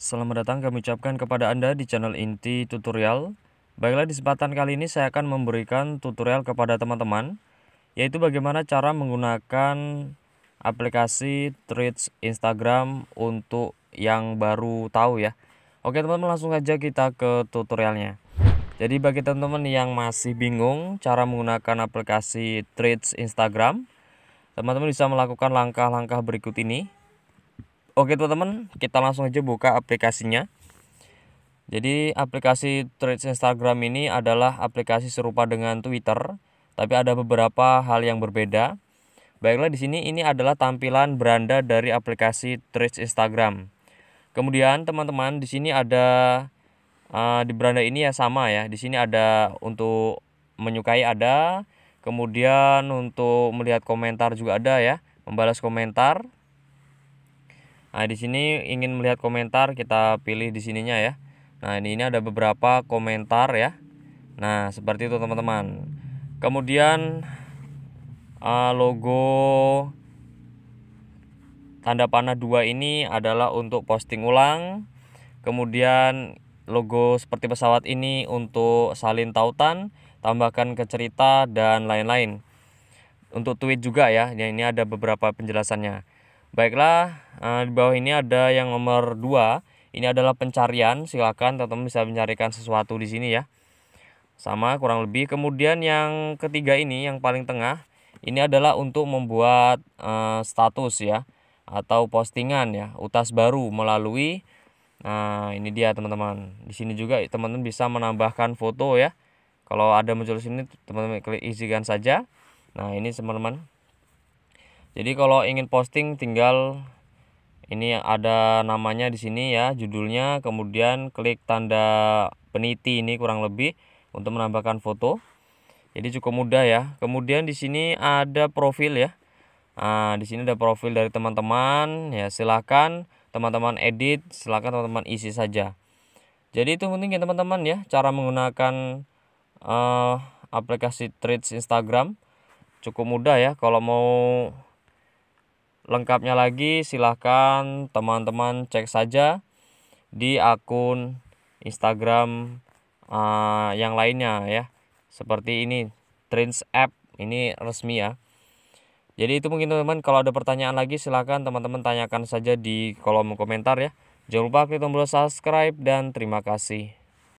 Selamat datang kami ucapkan kepada Anda di channel inti tutorial. Baiklah di kesempatan kali ini saya akan memberikan tutorial kepada teman-teman yaitu bagaimana cara menggunakan aplikasi Threads Instagram untuk yang baru tahu ya. Oke teman-teman langsung aja kita ke tutorialnya. Jadi bagi teman-teman yang masih bingung cara menggunakan aplikasi Threads Instagram, teman-teman bisa melakukan langkah-langkah berikut ini. Oke teman-teman, kita langsung aja buka aplikasinya. Jadi aplikasi Threads Instagram ini adalah aplikasi serupa dengan Twitter, tapi ada beberapa hal yang berbeda. Baiklah di sini ini adalah tampilan beranda dari aplikasi Threads Instagram. Kemudian teman-teman di sini ada uh, di beranda ini ya sama ya. Di sini ada untuk menyukai ada, kemudian untuk melihat komentar juga ada ya, membalas komentar, Nah, di sini ingin melihat komentar, kita pilih di sininya ya. Nah, ini ini ada beberapa komentar ya. Nah, seperti itu teman-teman. Kemudian uh, logo tanda panah dua ini adalah untuk posting ulang. Kemudian logo seperti pesawat ini untuk salin tautan, tambahkan ke cerita dan lain-lain. Untuk tweet juga ya, ya ini ada beberapa penjelasannya. Baiklah, eh, di bawah ini ada yang nomor 2. Ini adalah pencarian, silakan teman-teman bisa mencarikan sesuatu di sini ya. Sama kurang lebih. Kemudian yang ketiga ini yang paling tengah, ini adalah untuk membuat uh, status ya atau postingan ya, utas baru melalui nah ini dia teman-teman. Di sini juga teman-teman bisa menambahkan foto ya. Kalau ada muncul sini teman-teman klik isikan saja. Nah, ini teman-teman jadi kalau ingin posting tinggal ini yang ada namanya di sini ya judulnya kemudian klik tanda peniti ini kurang lebih untuk menambahkan foto jadi cukup mudah ya kemudian di sini ada profil ya nah, di sini ada profil dari teman-teman ya silahkan teman-teman edit silahkan teman-teman isi saja jadi itu penting ya teman-teman ya cara menggunakan uh, aplikasi Threads Instagram cukup mudah ya kalau mau Lengkapnya lagi silahkan teman-teman cek saja di akun Instagram uh, yang lainnya ya. Seperti ini Trends App ini resmi ya. Jadi itu mungkin teman-teman kalau ada pertanyaan lagi silahkan teman-teman tanyakan saja di kolom komentar ya. Jangan lupa klik tombol subscribe dan terima kasih.